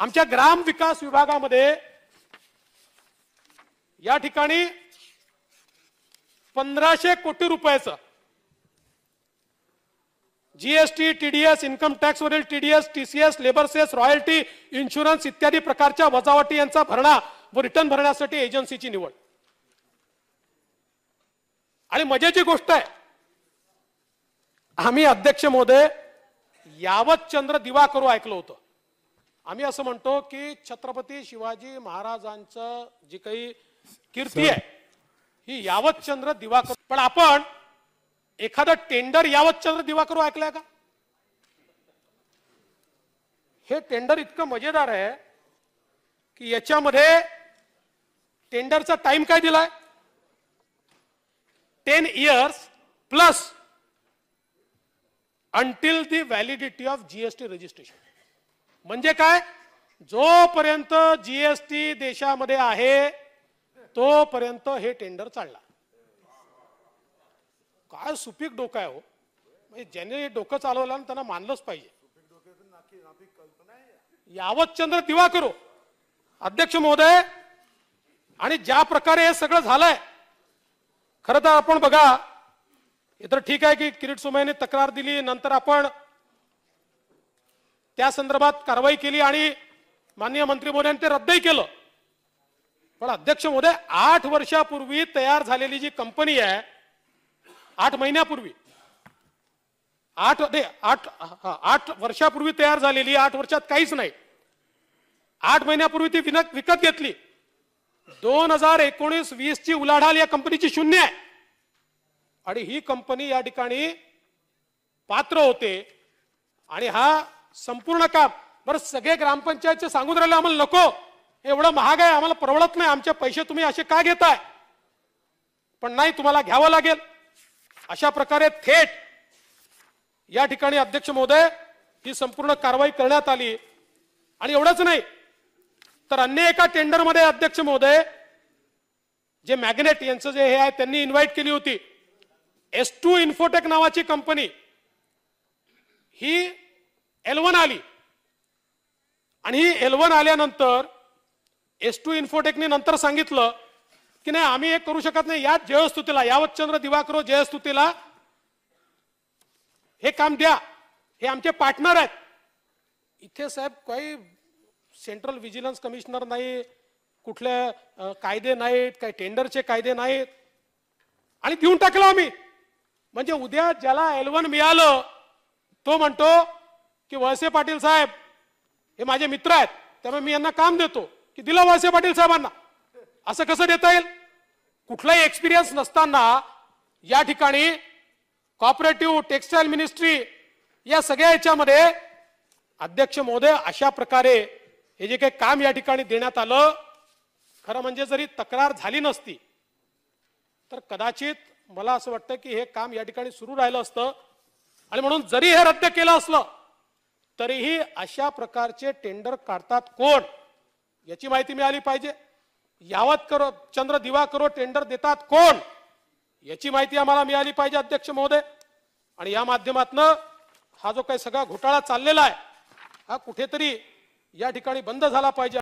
आमच्या ग्राम विकास विभागामध्ये या ठिकाणी पंधराशे कोटी रुपयाचं जीएसटी टीडीएस इन्कम टॅक्स वरील TDS TCS labour cess royalty insurance इत्यादी प्रकारच्या वजावटी यांचा भरणा व रिटर्न भरण्यासाठी एजन्सीची निवड आणि मजेची गोष्ट आहे आम्ही अध्यक्ष महोदय यावत चंद्र दिवा करू ऐकलं होतं आम्ही असं म्हणतो की छत्रपती शिवाजी महाराजांचं जी काही कीर्ती आहे ही यावत चंद्र दिवाकर पण आपण एखादं टेंडर यावत चंद्र दिवाकरू ऐकलंय का हे टेंडर इतकं मजेदार आहे की याच्यामध्ये टेंडरचा टाइम काय दिलाय ten years plus until the validity of GST registration म्हणजे काय जोपर्यंत जीएसटी देशामध्ये आहे तोपर्यंत हे टेंडर चालला काय सुपीक डोकं आहे हो म्हणजे ज्याने डोकं चालवलं ना त्यांना मानलंच पाहिजे यावत चंद्र दिवा करू अध्यक्ष महोदय आणि ज्या प्रकारे हे सगळं झालंय खर तर आपण बघा इतर ठीक आहे की किरीट सोमयने तक्रार दिली नंतर आपण त्या संदर्भात कारवाई केली आणि माननीय मंत्री महोदयांनी ते रद्दही केलं पण अध्यक्ष महोदय आठ वर्षापूर्वी तयार झालेली जी कंपनी आहे आठ महिन्यापूर्वी आठ आठ आठ वर्षापूर्वी तयार झालेली आठ वर्षात काहीच नाही आठ महिन्यापूर्वी ती विनक विकत घेतली दोन हजार एकोणीस वीस ची उलाढाल या कंपनीची शून्य आहे आणि ही कंपनी या ठिकाणी पात्र होते आणि हा संपूर्ण काम बर सगळे ग्रामपंचायतचे सांगून राहिले आम्हाला नको एवढं महाग आहे आम्हाला परवडत नाही आमचे पैसे तुम्ही असे का घेताय पण नाही तुम्हाला घ्यावं लागेल अशा प्रकारे थेट या ठिकाणी अध्यक्ष महोदय ही संपूर्ण कारवाई करण्यात आली आणि एवढंच नाही तर अन्य एका टेंडरमध्ये अध्यक्ष महोदय जे मॅग्नेट यांचं जे हे आहे त्यांनी इन्व्हाइट केली होती एस टू इन्फोटेक नावाची कंपनी ही एलवन आली आणि ही एलवन आल्यानंतर एस टू इन्फोटेकने नंतर सांगितलं की नाही आम्ही एक करू शकत नाही याच जयस्तुतीला चंद्र दिवाकर हो जयस्तुतीला हे काम द्या हे आमचे पार्टनर आहेत इथे साहेब काही सेंट्रल व्हिजिलन्स कमिशनर नाही कुठल्या कायदे नाहीत काही टेंडरचे कायदे नाहीत आणि देऊन टाकलं आम्ही म्हणजे उद्या ज्याला एलवन मिळालं तो म्हणतो की वळसे पाटील साहेब हे माझे मित्र आहेत त्यामुळे मी यांना काम देतो की दिलं वळसे पाटील साहेबांना असं कसं देता येईल कुठलाही एक्सपिरियन्स नसताना या ठिकाणी कॉपरेटिव्ह टेक्स्टाईल मिनिस्ट्री या सगळ्या याच्यामध्ये अध्यक्ष महोदय अशा प्रकारे हे जे काही काम या ठिकाणी देण्यात आलं खरं म्हणजे जरी तक्रार झाली नसती तर कदाचित मला असं वाटतं की हे काम या ठिकाणी सुरू राहिलं असतं आणि म्हणून जरी हे रद्द केलं असलं तरीही अशा प्रकारचे टेंडर काढतात कोण याची माहिती मिळाली पाहिजे यावत करो चंद्र दिवा करो टेंडर देतात कोण याची माहिती आम्हाला मिळाली पाहिजे अध्यक्ष महोदय आणि या माध्यमातनं हा जो काही सगळा घोटाळा चाललेला आहे हा कुठेतरी या ठिकाणी बंद झाला पाहिजे